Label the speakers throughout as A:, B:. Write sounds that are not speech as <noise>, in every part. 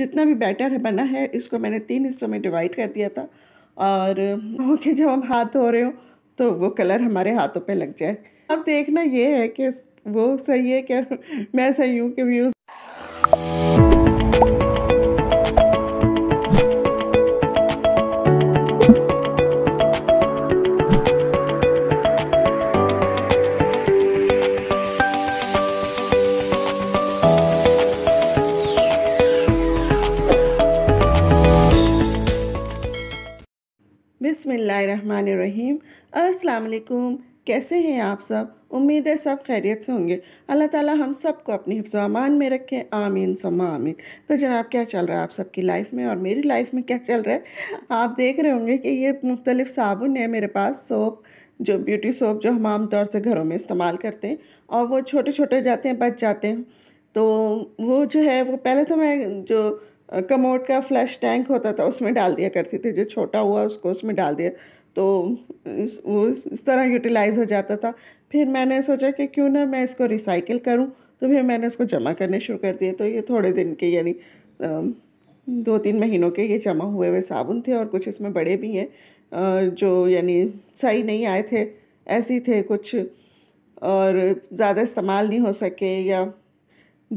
A: जितना भी बैटर है बना है इसको मैंने तीन हिस्सों में डिवाइड कर दिया था और ओके जब हम हाथ धो रहे हो तो वो कलर हमारे हाथों पे लग जाए अब देखना ये है कि वो सही है कि <laughs> मैं सही हूँ कि व्यूज़ बसमीम अस्सलाम कैसे हैं आप सब उम्मीद है सब खैरियत से होंगे अल्लाह ताला हम सब को अपनी अमान में रखे आमीन समा आमीन तो जनाब क्या चल रहा है आप सबकी लाइफ में और मेरी लाइफ में क्या चल रहा है आप देख रहे होंगे कि ये मुख्तलिफ़ साबुन है मेरे पास सोप जो ब्यूटी सोप जो हम आमतौर से घरों में इस्तेमाल करते हैं और वो छोटे छोटे जाते हैं बच जाते हैं तो वो जो है वो पहले तो मैं जो कमोड का फ्लैश टैंक होता था उसमें डाल दिया करती थी जो छोटा हुआ उसको उसमें डाल दिया तो इस, वो इस तरह यूटिलाइज हो जाता था फिर मैंने सोचा कि क्यों ना मैं इसको रिसाइकिल करूं तो फिर मैंने इसको जमा करने शुरू कर दिए तो ये थोड़े दिन के यानी दो तीन महीनों के ये जमा हुए हुए साबुन थे और कुछ इसमें बड़े भी हैं जो यानी सही नहीं आए थे ऐसे ही थे कुछ और ज़्यादा इस्तेमाल नहीं हो सके या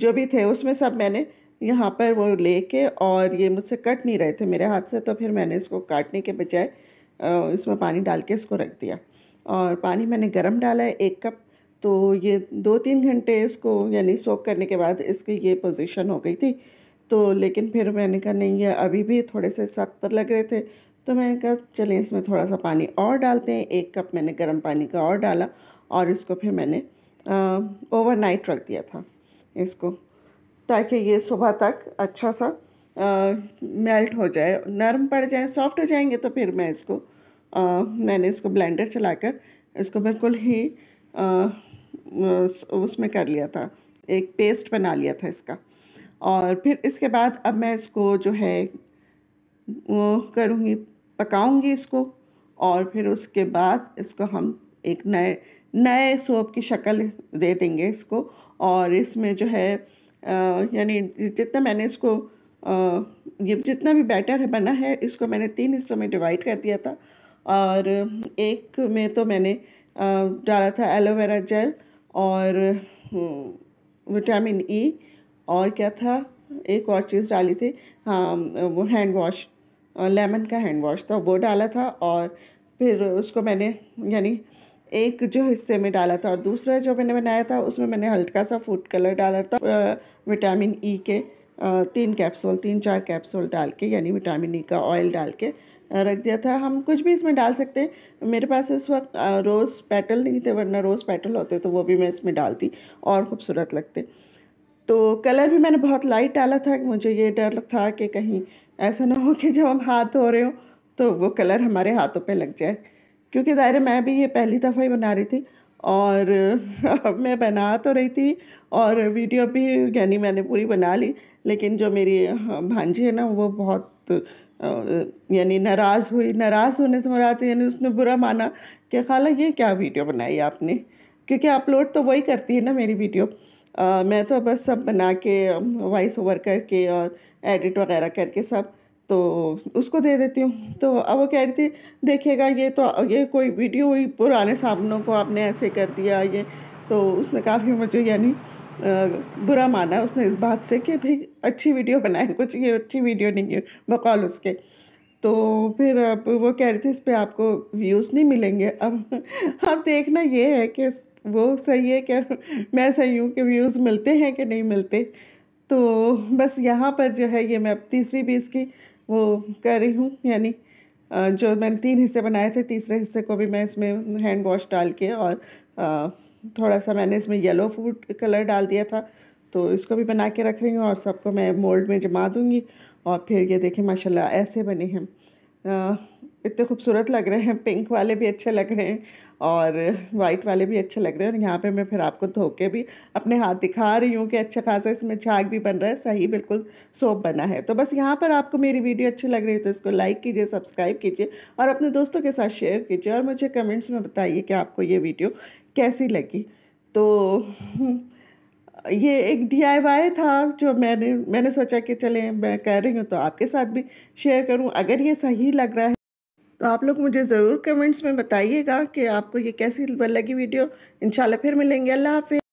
A: जो भी थे उसमें सब मैंने यहाँ पर वो लेके और ये मुझसे कट नहीं रहे थे मेरे हाथ से तो फिर मैंने इसको काटने के बजाय इसमें पानी डाल के इसको रख दिया और पानी मैंने गर्म डाला है एक कप तो ये दो तीन घंटे इसको यानी सोक करने के बाद इसकी ये पोजीशन हो गई थी तो लेकिन फिर मैंने कहा नहीं ये अभी भी थोड़े से सख्त लग रहे थे तो मैंने कहा चलें इसमें थोड़ा सा पानी और डालते हैं एक कप मैंने गर्म पानी का और डाला और इसको फिर मैंने ओवरनाइट रख दिया था इसको ताकि ये सुबह तक अच्छा सा मेल्ट हो जाए नरम पड़ जाए सॉफ्ट हो जाएंगे तो फिर मैं इसको आ, मैंने इसको ब्लेंडर चलाकर इसको बिल्कुल ही उसमें कर लिया था एक पेस्ट बना लिया था इसका और फिर इसके बाद अब मैं इसको जो है वो करूँगी पकाऊँगी इसको और फिर उसके बाद इसको हम एक नए नए सोप की शक्ल दे देंगे इसको और इसमें जो है यानी जितना मैंने इसको आ, ये जितना भी बैटर है बना है इसको मैंने तीन हिस्सों में डिवाइड कर दिया था और एक में तो मैंने आ, डाला था एलोवेरा जेल और विटामिन हम्म, ई e और क्या था एक और चीज़ डाली थी हाँ वो हैंड वॉश लेमन का हैंड वॉश था वो डाला था और फिर उसको मैंने यानी एक जो हिस्से में डाला था और दूसरा जो मैंने बनाया था उसमें मैंने हल्का सा फूड कलर डाला था विटामिन ई e के तीन कैप्सूल तीन चार कैप्सूल डाल के यानी विटामिन ई e का ऑयल डाल के रख दिया था हम कुछ भी इसमें डाल सकते हैं मेरे पास उस वक्त रोज़ पेटल नहीं थे वरना रोज़ पेटल होते तो वो भी मैं इसमें डालती और खूबसूरत लगते तो कलर भी मैंने बहुत लाइट डाला था मुझे ये डर था कि कहीं ऐसा ना हो कि जब हम हाथ धो रहे हो तो वो कलर हमारे हाथों पे लग जाए क्योंकि ज़ाहिर मैं भी ये पहली दफ़ा ही बना रही थी और <laughs> मैं बना तो रही थी और वीडियो भी यानी मैंने पूरी बना ली लेकिन जो मेरी हाँ, भांजी है ना वो बहुत यानी नाराज़ हुई नाराज़ होने से थी यानी उसने बुरा माना कि खाला ये क्या वीडियो बनाई आपने क्योंकि अपलोड तो वही करती है ना मेरी वीडियो आ, मैं तो बस सब बना के वॉइस ओवर करके और एडिट वगैरह करके सब तो उसको दे देती हूँ तो अब वो कह रही थी देखेगा ये तो ये कोई वीडियो हुई पुराने साबुनों को आपने ऐसे कर दिया ये तो उसने काफ़ी मुझे यानी बुरा माना उसने इस बात से कि भाई अच्छी वीडियो बनाए कुछ ये अच्छी वीडियो नहीं है बकौल उसके तो फिर अब वो कह रही थी इस पर आपको व्यूज़ नहीं मिलेंगे अब अब देखना ये है कि वो सही है क्या मैं सही हूँ कि व्यूज़ मिलते हैं कि नहीं मिलते तो बस यहाँ पर जो है ये मैं तीसरी भी इसकी वो कर रही हूँ यानी जो मैंने तीन हिस्से बनाए थे तीसरे हिस्से को भी मैं इसमें हैंड वॉश डाल के और थोड़ा सा मैंने इसमें येलो फूड कलर डाल दिया था तो इसको भी बना के रख रही हूँ और सबको मैं मोल्ड में जमा दूँगी और फिर ये देखें माशाल्लाह ऐसे बने हैं इतने खूबसूरत लग रहे हैं पिंक वाले भी अच्छे लग रहे हैं और वाइट वाले भी अच्छे लग रहे हैं और यहाँ पे मैं फिर आपको धो के भी अपने हाथ दिखा रही हूँ कि अच्छा खासा इसमें झाग भी बन रहा है सही बिल्कुल सोप बना है तो बस यहाँ पर आपको मेरी वीडियो अच्छी लग रही है तो इसको लाइक कीजिए सब्सक्राइब कीजिए और अपने दोस्तों के साथ शेयर कीजिए और मुझे कमेंट्स में बताइए कि आपको ये वीडियो कैसी लगी तो ये एक डी था जो मैंने मैंने सोचा कि चले मैं कह रही हूँ तो आपके साथ भी शेयर करूँ अगर ये सही लग रहा है तो आप लोग मुझे ज़रूर कमेंट्स में बताइएगा कि आपको ये कैसी लगी वीडियो इन फिर मिलेंगे अल्लाह हाफि